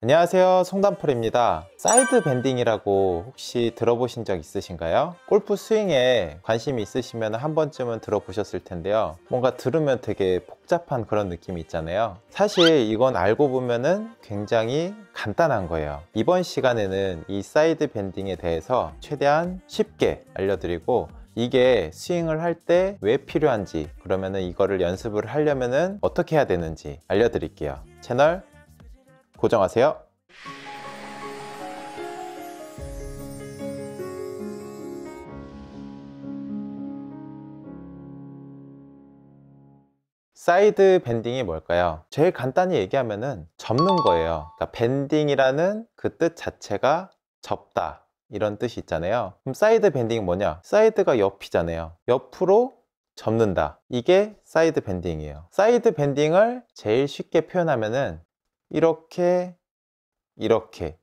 안녕하세요 송단풀입니다 사이드 밴딩이라고 혹시 들어보신 적 있으신가요? 골프 스윙에 관심이 있으시면 한 번쯤은 들어보셨을 텐데요 뭔가 들으면 되게 복잡한 그런 느낌이 있잖아요 사실 이건 알고 보면은 굉장히 간단한 거예요 이번 시간에는 이 사이드 밴딩에 대해서 최대한 쉽게 알려드리고 이게 스윙을 할 때 왜 필요한지 그러면은 이거를 연습을 하려면은 어떻게 해야 되는지 알려드릴게요 채널 고정하세요. 사이드 밴딩이 뭘까요? 제일 간단히 얘기하면 접는 거예요. 그러니까 밴딩이라는 그 뜻 자체가 접다 이런 뜻이 있잖아요. 그럼 사이드 밴딩이 뭐냐? 사이드가 옆이잖아요. 옆으로 접는다. 이게 사이드 밴딩이에요. 사이드 밴딩을 제일 쉽게 표현하면은 이렇게 이렇게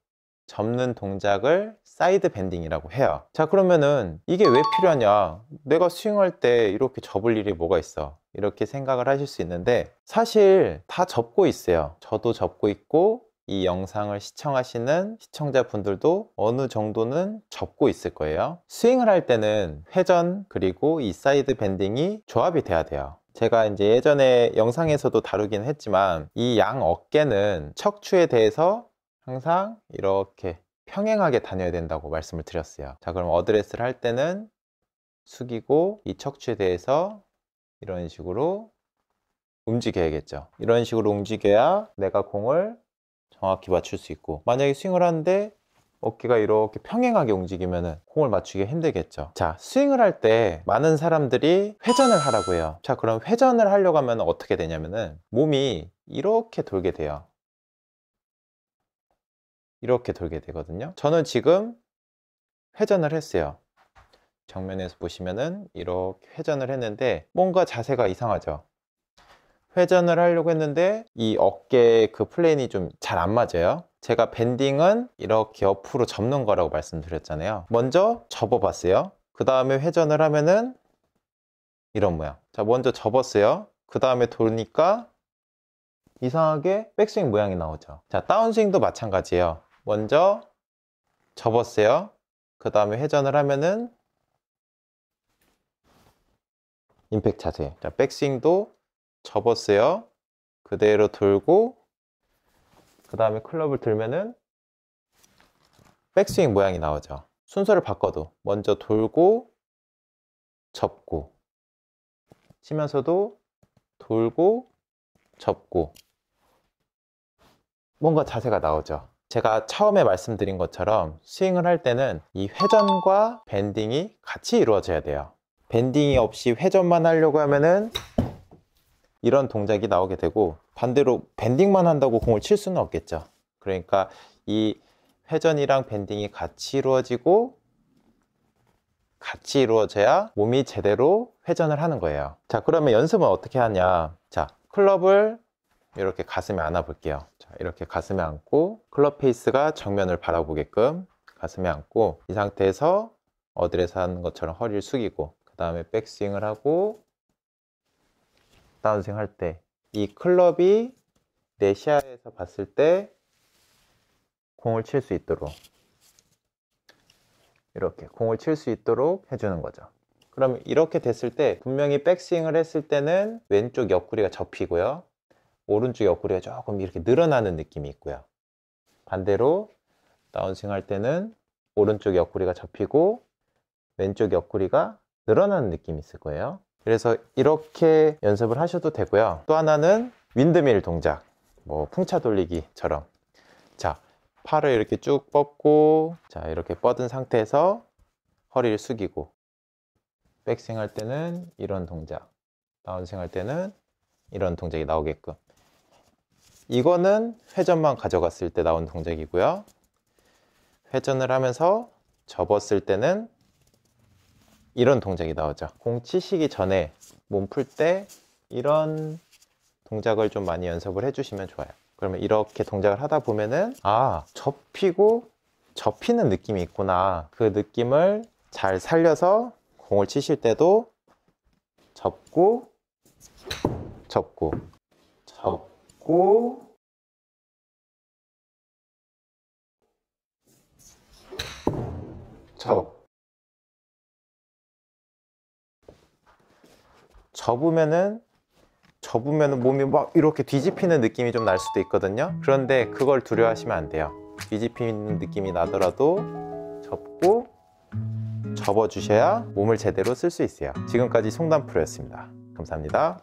접는 동작을 사이드 밴딩이라고 해요 자 그러면은 이게 왜 필요하냐 내가 스윙할 때 이렇게 접을 일이 뭐가 있어 이렇게 생각을 하실 수 있는데 사실 다 접고 있어요 저도 접고 있고 이 영상을 시청하시는 시청자분들도 어느 정도는 접고 있을 거예요 스윙을 할 때는 회전 그리고 이 사이드 밴딩이 조합이 돼야 돼요 제가 이제 예전에 영상에서도 다루긴 했지만 이 양 어깨는 척추에 대해서 항상 이렇게 평행하게 다녀야 된다고 말씀을 드렸어요. 자, 그럼 어드레스를 할 때는 숙이고 이 척추에 대해서 이런 식으로 움직여야겠죠. 이런 식으로 움직여야 내가 공을 정확히 맞출 수 있고 만약에 스윙을 하는데 어깨가 이렇게 평행하게 움직이면 공을 맞추기 힘들겠죠 자 스윙을 할 때 많은 사람들이 회전을 하라고 해요 자 그럼 회전을 하려고 하면 어떻게 되냐면은 몸이 이렇게 돌게 돼요 이렇게 돌게 되거든요 저는 지금 회전을 했어요 정면에서 보시면은 이렇게 회전을 했는데 뭔가 자세가 이상하죠 회전을 하려고 했는데 이 어깨 그플랜이좀 잘 안 맞아요 제가 밴딩은 이렇게 옆으로 접는 거라고 말씀드렸잖아요. 먼저 접어봤어요. 그 다음에 회전을 하면은 이런 모양. 자, 먼저 접었어요. 그 다음에 돌니까 이상하게 백스윙 모양이 나오죠. 자, 다운스윙도 마찬가지예요. 먼저 접었어요. 그 다음에 회전을 하면은 임팩 트 자세. 자, 백스윙도 접었어요. 그대로 돌고 그 다음에 클럽을 들면은 백스윙 모양이 나오죠. 순서를 바꿔도 먼저 돌고 접고 치면서도 돌고 접고 뭔가 자세가 나오죠. 제가 처음에 말씀드린 것처럼 스윙을 할 때는 이 회전과 밴딩이 같이 이루어져야 돼요. 밴딩이 없이 회전만 하려고 하면은 이런 동작이 나오게 되고 반대로 밴딩만 한다고 공을 칠 수는 없겠죠. 그러니까 이 회전이랑 밴딩이 같이 이루어지고 같이 이루어져야 몸이 제대로 회전을 하는 거예요. 자, 그러면 연습은 어떻게 하냐? 자, 클럽을 이렇게 가슴에 안아 볼게요. 자, 이렇게 가슴에 안고 클럽 페이스가 정면을 바라보게끔 가슴에 안고 이 상태에서 어드레스 하는 것처럼 허리를 숙이고 그 다음에 백스윙을 하고 다운스윙 할때 이 클럽이 내 시야에서 봤을 때 공을 칠 수 있도록 이렇게 공을 칠 수 있도록 해주는 거죠. 그럼 이렇게 됐을 때 분명히 백스윙을 했을 때는 왼쪽 옆구리가 접히고요. 오른쪽 옆구리가 조금 이렇게 늘어나는 느낌이 있고요. 반대로 다운스윙 할 때는 오른쪽 옆구리가 접히고 왼쪽 옆구리가 늘어나는 느낌이 있을 거예요. 그래서 이렇게 연습을 하셔도 되고요 또 하나는 윈드밀 동작 뭐 풍차 돌리기처럼 자 팔을 이렇게 쭉 뻗고 자 이렇게 뻗은 상태에서 허리를 숙이고 백스윙 할 때는 이런 동작 다운스윙 할 때는 이런 동작이 나오게끔 이거는 회전만 가져갔을 때 나온 동작이고요 회전을 하면서 접었을 때는 이런 동작이 나오죠 공 치시기 전에 몸 풀 때 이런 동작을 좀 많이 연습을 해주시면 좋아요 그러면 이렇게 동작을 하다 보면은 아 접히고 접히는 느낌이 있구나 그 느낌을 잘 살려서 공을 치실 때도 접고 접고 접고 접고 접으면은 접으면 몸이 막 이렇게 뒤집히는 느낌이 좀 날 수도 있거든요 그런데 그걸 두려워하시면 안 돼요 뒤집히는 느낌이 나더라도 접고 접어 주셔야 몸을 제대로 쓸 수 있어요 지금까지 송단프로였습니다 감사합니다